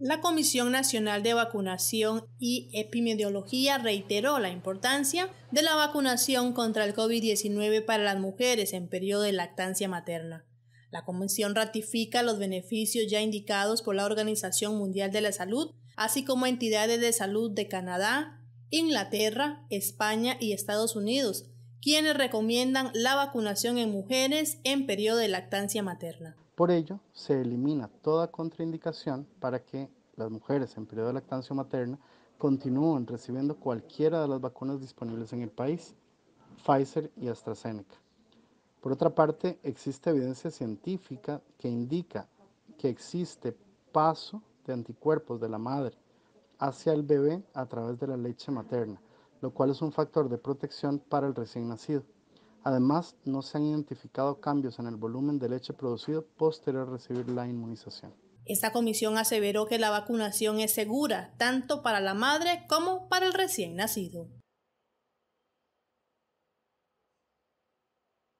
La Comisión Nacional de Vacunación y Epidemiología reiteró la importancia de la vacunación contra el COVID-19 para las mujeres en periodo de lactancia materna. La Comisión ratifica los beneficios ya indicados por la Organización Mundial de la Salud, así como entidades de salud de Canadá, Inglaterra, España y Estados Unidos, quienes recomiendan la vacunación en mujeres en periodo de lactancia materna. Por ello, se elimina toda contraindicación para que las mujeres en periodo de lactancia materna continúen recibiendo cualquiera de las vacunas disponibles en el país, Pfizer y AstraZeneca. Por otra parte, existe evidencia científica que indica que existe paso de anticuerpos de la madre hacia el bebé a través de la leche materna, lo cual es un factor de protección para el recién nacido. Además, no se han identificado cambios en el volumen de leche producido posterior a recibir la inmunización. Esta comisión aseveró que la vacunación es segura tanto para la madre como para el recién nacido.